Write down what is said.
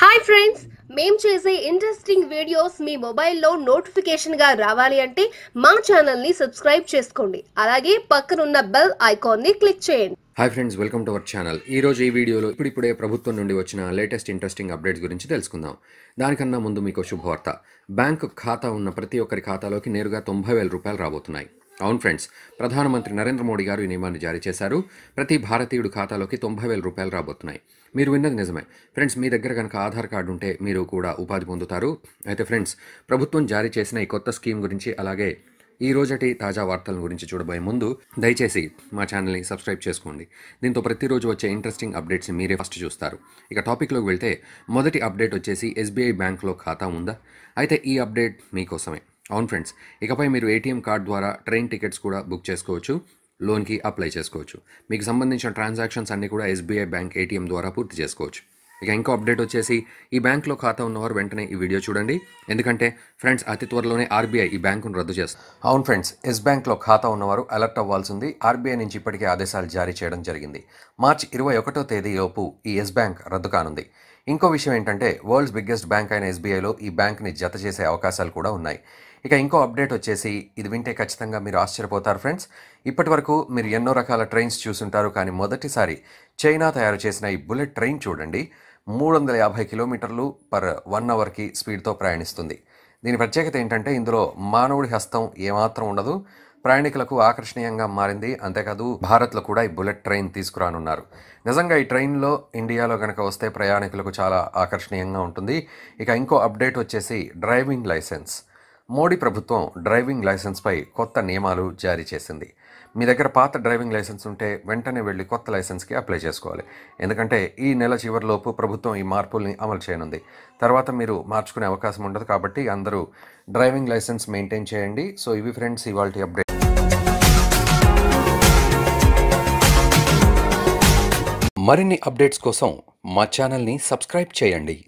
hi friends మేము చేసే interesting videos మీ మొబైల్లో నోటిఫికేషన్గా రావాలి అంటే మా ఛానల్ని సబ్స్క్రైబ్ చేసుకోండి అలాగే పక్కనున్న బెల్ ఐకాన్ని క్లిక్ చేయండి hi friends welcome to our channel ఈ రోజు ఈ వీడియోలో ఇప్పుడిప్పుడే ప్రభుత్వం నుండి వచ్చిన లేటెస్ట్ ఇంట్రెస్టింగ్ అప్డేట్స్ గురించి తెలుసుకుందాం దానికన్నా ముందు మీకు శుభవార్త బ్యాంకు ఖాతా ఉన్న ప్రతి ఒక్కరి ఖాతాలోకి నేరుగా తొంభై వేల రూపాయలు రాబోతున్నాయి అవును ఫ్రెండ్స్ ప్రధానమంత్రి నరేంద్ర మోడీ గారు ఈ నియమాన్ని జారీ చేశారు ప్రతి భారతీయుడు ఖాతాలోకి తొంభై వేల రూపాయలు రాబోతున్నాయి మీరు విన్నది నిజమే ఫ్రెండ్స్ మీ దగ్గర కనుక ఆధార్ కార్డు ఉంటే మీరు కూడా ఉపాధి పొందుతారు అయితే ఫ్రెండ్స్ ప్రభుత్వం జారీ చేసిన ఈ కొత్త స్కీమ్ గురించి అలాగే ఈ రోజటి తాజా వార్తల గురించి చూడబోయే ముందు దయచేసి మా ఛానల్ని సబ్స్క్రైబ్ చేసుకోండి దీంతో ప్రతిరోజు వచ్చే ఇంట్రెస్టింగ్ అప్డేట్స్ మీరే ఫస్ట్ చూస్తారు ఇక టాపిక్లోకి వెళ్తే మొదటి అప్డేట్ వచ్చేసి ఎస్బీఐ బ్యాంక్లో ఖాతా ఉందా అయితే ఈ అప్డేట్ మీకోసమే అవును ఫ్రెండ్స్ ఇకపై మీరు ఏటీఎం కార్డ్ ద్వారా ట్రైన్ టికెట్స్ కూడా బుక్ చేసుకోవచ్చు లోన్కి అప్లై చేసుకోవచ్చు మీకు సంబంధించిన ట్రాన్సాక్షన్స్ అన్నీ కూడా ఎస్బీఐ బ్యాంక్ ఏటీఎం ద్వారా పూర్తి చేసుకోవచ్చు ఇక ఇంకో అప్డేట్ వచ్చేసి ఈ బ్యాంక్లో ఖాతా ఉన్నవారు వెంటనే ఈ వీడియో చూడండి ఎందుకంటే ఫ్రెండ్స్ అతి త్వరలోనే ఆర్బీఐ ఈ బ్యాంకును రద్దు చేస్తుంది అవును ఫ్రెండ్స్ ఎస్ బ్యాంక్లో ఖాతా ఉన్నవారు అలర్ట్ అవ్వాల్సింది ఆర్బీఐ నుంచి ఇప్పటికే ఆదేశాలు జారీ చేయడం జరిగింది మార్చి ఇరవై ఒకటో లోపు ఈ ఎస్ బ్యాంక్ రద్దు కానుంది ఇంకో విషయం ఏంటంటే వరల్డ్స్ బిగ్గెస్ట్ బ్యాంక్ అయిన ఎస్బీఐలో ఈ బ్యాంక్ని జత చేసే అవకాశాలు కూడా ఉన్నాయి ఇక ఇంకో అప్డేట్ వచ్చేసి ఇది వింటే ఖచ్చితంగా మీరు ఆశ్చర్యపోతారు ఫ్రెండ్స్ ఇప్పటి వరకు మీరు ఎన్నో రకాల ట్రైన్స్ చూసుంటారు కానీ మొదటిసారి చైనా తయారు చేసిన ఈ బుల్లెట్ ట్రైన్ చూడండి మూడు వందల యాభై కిలోమీటర్లు పర్ వన్ అవర్కి స్పీడ్తో ప్రయాణిస్తుంది దీని ప్రత్యేకత ఏంటంటే ఇందులో మానవుడి హస్తం ఏమాత్రం ఉండదు ప్రయాణికులకు ఆకర్షణీయంగా మారింది అంతేకాదు భారత్లో కూడా ఈ బుల్లెట్ ట్రైన్ తీసుకురానున్నారు నిజంగా ఈ ట్రైన్లో ఇండియాలో కనుక వస్తే ప్రయాణికులకు చాలా ఆకర్షణీయంగా ఉంటుంది ఇక ఇంకో అప్డేట్ వచ్చేసి డ్రైవింగ్ లైసెన్స్ మోడీ ప్రభుత్వం డ్రైవింగ్ లైసెన్స్పై కొత్త నియమాలు జారీ చేసింది మీ దగ్గర పాత డ్రైవింగ్ లైసెన్స్ ఉంటే వెంటనే వెళ్ళి కొత్త లైసెన్స్కి అప్లై చేసుకోవాలి ఎందుకంటే ఈ నెల చివరిలోపు ప్రభుత్వం ఈ మార్పుల్ని అమలు చేయనుంది తర్వాత మీరు మార్చుకునే అవకాశం ఉండదు కాబట్టి అందరూ డ్రైవింగ్ లైసెన్స్ మెయింటైన్ చేయండి సో ఇవి ఫ్రెండ్స్ ఇవాళ అప్డేట్ మరిన్ని అప్డేట్స్ కోసం మా ఛానల్ని సబ్స్క్రైబ్ చేయండి